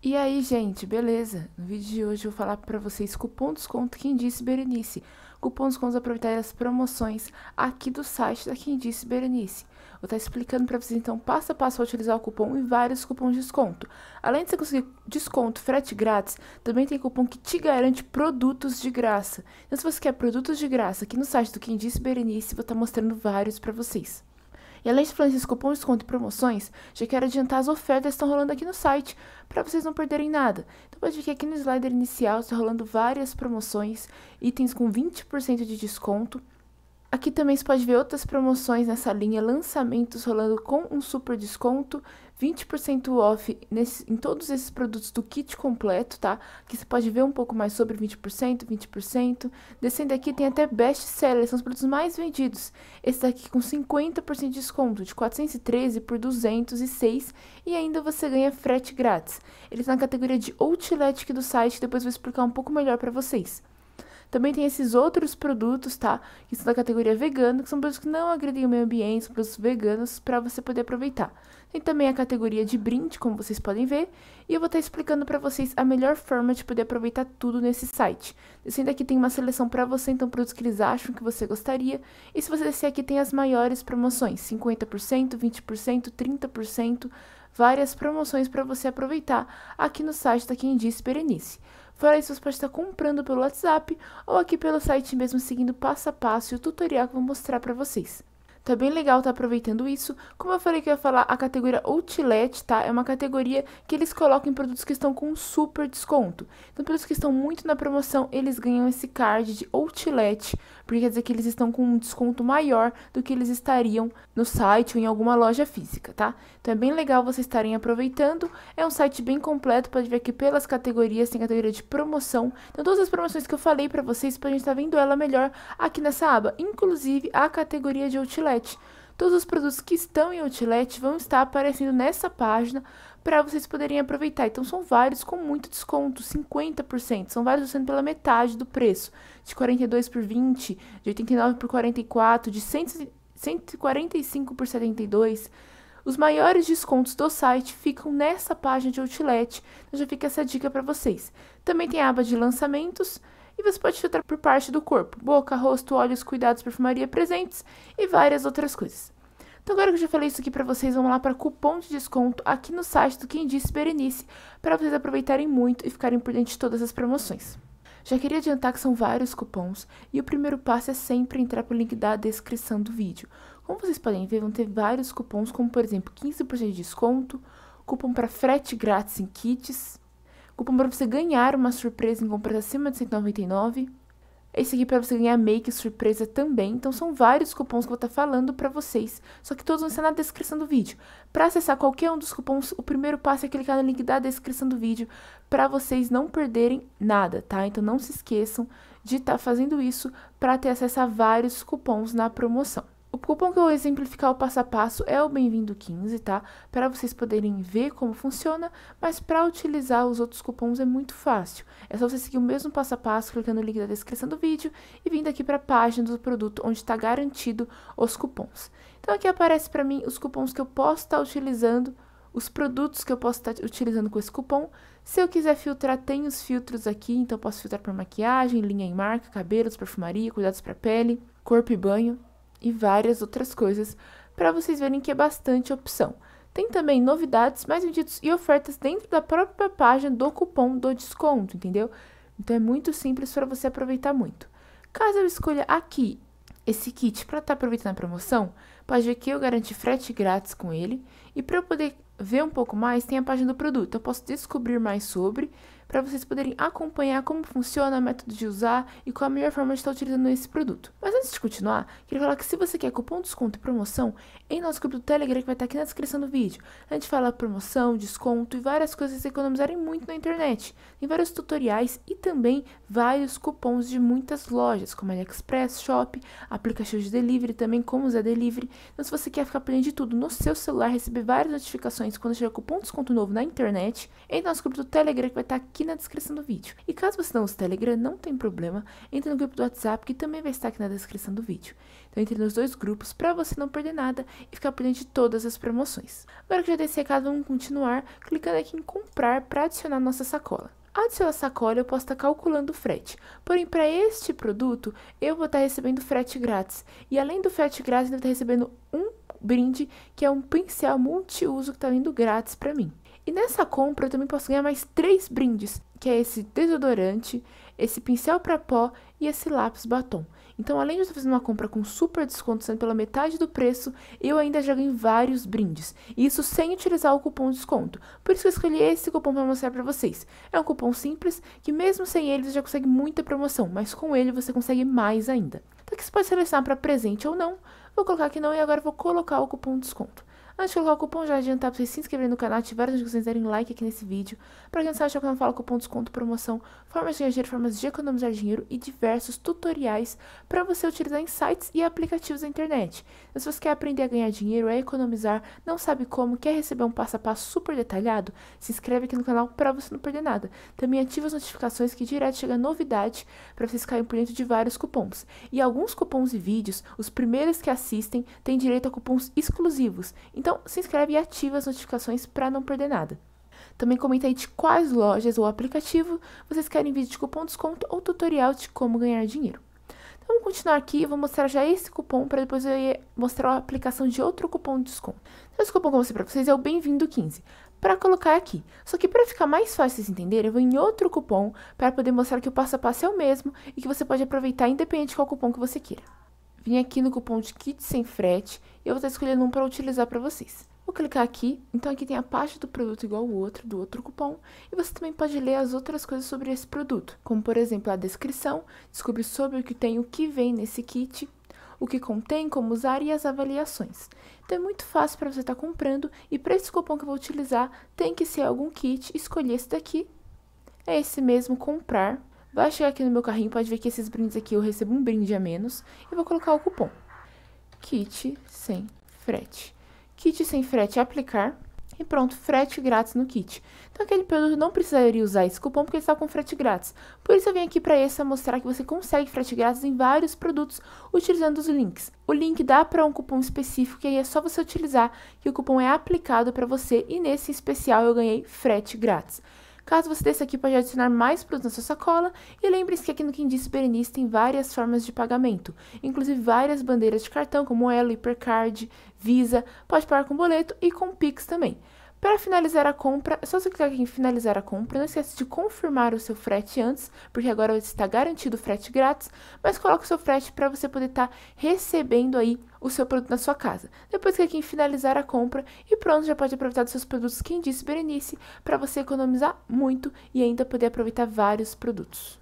E aí, gente, beleza? No vídeo de hoje eu vou falar para vocês cupom desconto Quem Disse Berenice. Cupom desconto é aproveitar as promoções aqui do site da Quem Disse Berenice. Vou estar tá explicando para vocês então passo a passo a utilizar o cupom e vários cupons de desconto. Além de você conseguir desconto, frete grátis, também tem cupom que te garante produtos de graça. Então se você quer produtos de graça aqui no site do Quem Disse Berenice, vou estar tá mostrando vários para vocês. E além de Francisco cupom desconto e promoções, já quero adiantar as ofertas que estão rolando aqui no site, para vocês não perderem nada. Então pode ver que aqui no slider inicial está rolando várias promoções, itens com 20% de desconto, Aqui também você pode ver outras promoções nessa linha, lançamentos rolando com um super desconto, 20% off nesse, em todos esses produtos do kit completo, tá? aqui você pode ver um pouco mais sobre 20%, 20%. Descendo aqui tem até best sellers, são os produtos mais vendidos. Esse daqui com 50% de desconto, de 413 por 206 e ainda você ganha frete grátis. Eles na categoria de outlet aqui do site, depois vou explicar um pouco melhor para vocês. Também tem esses outros produtos, tá? Que são da categoria vegano, que são produtos que não agredem o meio ambiente, são produtos veganos para você poder aproveitar. Tem também a categoria de brinde, como vocês podem ver, e eu vou estar tá explicando para vocês a melhor forma de poder aproveitar tudo nesse site. Descendo aqui tem uma seleção para você, então produtos que eles acham que você gostaria, e se você descer aqui tem as maiores promoções, 50%, 20%, 30%, várias promoções para você aproveitar aqui no site da Quem Diz perenice Fora isso, você pode estar comprando pelo WhatsApp ou aqui pelo site mesmo, seguindo passo a passo e o tutorial que eu vou mostrar para vocês. Tá bem legal, tá aproveitando isso. Como eu falei que eu ia falar, a categoria Outlet, tá? É uma categoria que eles colocam em produtos que estão com super desconto. Então, pelos que estão muito na promoção, eles ganham esse card de Outlet, porque quer dizer que eles estão com um desconto maior do que eles estariam no site ou em alguma loja física, tá? Então, é bem legal vocês estarem aproveitando. É um site bem completo, pode ver aqui pelas categorias, tem categoria de promoção. Então, todas as promoções que eu falei pra vocês, pra gente estar tá vendo ela melhor aqui nessa aba, inclusive a categoria de Outlet. Outlet. Todos os produtos que estão em Outlet vão estar aparecendo nessa página para vocês poderem aproveitar. Então são vários com muito desconto, 50%. São vários sendo pela metade do preço, de 42 por 20, de 89 por 44, de 100, 145 por 72. Os maiores descontos do site ficam nessa página de outlet, então já fica essa dica para vocês. Também tem a aba de lançamentos, e você pode filtrar por parte do corpo, boca, rosto, olhos, cuidados, perfumaria, presentes e várias outras coisas. Então agora que eu já falei isso aqui para vocês, vamos lá para cupom de desconto aqui no site do Quem Disse Berenice, para vocês aproveitarem muito e ficarem por dentro de todas as promoções. Já queria adiantar que são vários cupons e o primeiro passo é sempre entrar para o link da descrição do vídeo. Como vocês podem ver, vão ter vários cupons, como por exemplo 15% de desconto, cupom para frete grátis em kits, Cupom para você ganhar uma surpresa em compras acima de 199. Esse aqui é para você ganhar make surpresa também. Então são vários cupons que eu vou estar tá falando para vocês, só que todos vão estar na descrição do vídeo. Para acessar qualquer um dos cupons, o primeiro passo é clicar no link da descrição do vídeo para vocês não perderem nada, tá? Então não se esqueçam de estar tá fazendo isso para ter acesso a vários cupons na promoção. O cupom que eu vou exemplificar o passo a passo é o Bem-vindo 15, tá? Para vocês poderem ver como funciona, mas para utilizar os outros cupons é muito fácil. É só você seguir o mesmo passo a passo clicando no link da descrição do vídeo e vindo aqui para a página do produto onde está garantido os cupons. Então aqui aparece para mim os cupons que eu posso estar tá utilizando os produtos que eu posso estar tá utilizando com esse cupom. Se eu quiser filtrar, tem os filtros aqui, então eu posso filtrar por maquiagem, linha em marca, cabelos, perfumaria, cuidados para pele, corpo e banho e várias outras coisas para vocês verem que é bastante opção. Tem também novidades, mais vendidos e ofertas dentro da própria página do cupom do desconto, entendeu? Então é muito simples para você aproveitar muito. Caso eu escolha aqui esse kit para estar tá aproveitando a promoção, pode ver que eu garanti frete grátis com ele. E para eu poder ver um pouco mais, tem a página do produto. Eu posso descobrir mais sobre para vocês poderem acompanhar como funciona, o método de usar e qual a melhor forma de estar utilizando esse produto. Mas antes de continuar, queria falar que se você quer cupom, desconto e promoção, em nosso grupo do Telegram, que vai estar aqui na descrição do vídeo, a gente fala promoção, desconto e várias coisas que economizarem muito na internet. Tem vários tutoriais e também vários cupons de muitas lojas, como AliExpress, Shop, aplicativos de delivery, também como usar delivery. Então se você quer ficar aprendendo de tudo no seu celular, receber várias notificações quando chegar cupom, desconto novo na internet, em nosso grupo do Telegram, que vai estar aqui aqui na descrição do vídeo. E caso você não use o Telegram, não tem problema, entre no grupo do WhatsApp que também vai estar aqui na descrição do vídeo. Então entre nos dois grupos para você não perder nada e ficar por dentro de todas as promoções. Agora que já dei esse recado, vamos continuar clicando aqui em comprar para adicionar nossa sacola. Adicionar a sacola eu posso estar calculando o frete, porém para este produto eu vou estar recebendo frete grátis. E além do frete grátis, eu vou estar recebendo um brinde, que é um pincel multiuso que está vindo grátis para mim. E nessa compra eu também posso ganhar mais três brindes, que é esse desodorante, esse pincel para pó e esse lápis batom. Então, além de eu estar fazendo uma compra com super desconto, sendo pela metade do preço, eu ainda já ganho vários brindes. E isso sem utilizar o cupom desconto. Por isso que eu escolhi esse cupom para mostrar para vocês. É um cupom simples, que mesmo sem ele você já consegue muita promoção, mas com ele você consegue mais ainda. Então, aqui você pode selecionar para presente ou não. Vou colocar aqui não e agora vou colocar o cupom desconto. Antes de colocar o cupom, já adiantar para vocês se inscreverem no canal, ativar as notificações, darem like aqui nesse vídeo. Para quem não sabe, o canal fala cupom, desconto, promoção, formas de ganhar dinheiro, formas de economizar dinheiro e diversos tutoriais para você utilizar em sites e aplicativos da internet. Então, se você quer aprender a ganhar dinheiro, a economizar, não sabe como, quer receber um passo a passo super detalhado, se inscreve aqui no canal para você não perder nada. Também ativa as notificações que direto chega novidade para vocês caírem por dentro de vários cupons. E alguns cupons e vídeos, os primeiros que assistem têm direito a cupons exclusivos. Então, então, se inscreve e ativa as notificações para não perder nada. Também comenta aí de quais lojas ou aplicativo vocês querem vídeo de cupom desconto ou tutorial de como ganhar dinheiro. Então, vamos continuar aqui, vou mostrar já esse cupom para depois eu mostrar a aplicação de outro cupom de desconto. Então, esse cupom que eu mostrei para vocês é o Bem-vindo 15, para colocar aqui. Só que para ficar mais fácil de entender eu vou em outro cupom para poder mostrar que o passo a passo é o mesmo e que você pode aproveitar independente de qual cupom que você queira vim aqui no cupom de kit sem frete e eu vou estar escolhendo um para utilizar para vocês. Vou clicar aqui, então aqui tem a parte do produto igual o outro, do outro cupom, e você também pode ler as outras coisas sobre esse produto, como por exemplo a descrição, descobrir sobre o que tem, o que vem nesse kit, o que contém, como usar e as avaliações. Então é muito fácil para você estar tá comprando e para esse cupom que eu vou utilizar tem que ser algum kit, escolher esse daqui, é esse mesmo comprar, Vai chegar aqui no meu carrinho, pode ver que esses brindes aqui eu recebo um brinde a menos. E vou colocar o cupom. Kit sem frete. Kit sem frete é aplicar. E pronto, frete grátis no kit. Então aquele produto não precisaria usar esse cupom porque ele está com frete grátis. Por isso eu vim aqui para essa mostrar que você consegue frete grátis em vários produtos utilizando os links. O link dá para um cupom específico e aí é só você utilizar que o cupom é aplicado para você e nesse especial eu ganhei frete grátis. Caso você desse aqui pode adicionar mais produtos na sua sacola e lembre-se que aqui no Quindice Berenice tem várias formas de pagamento, inclusive várias bandeiras de cartão como Elo, Hipercard, Visa, pode pagar com boleto e com Pix também. Para finalizar a compra, é só você clicar aqui em finalizar a compra. Não esquece de confirmar o seu frete antes, porque agora está garantido o frete grátis, mas coloque o seu frete para você poder estar tá recebendo aí o seu produto na sua casa. Depois clique em finalizar a compra e pronto, já pode aproveitar dos seus produtos Quem Disse Berenice para você economizar muito e ainda poder aproveitar vários produtos.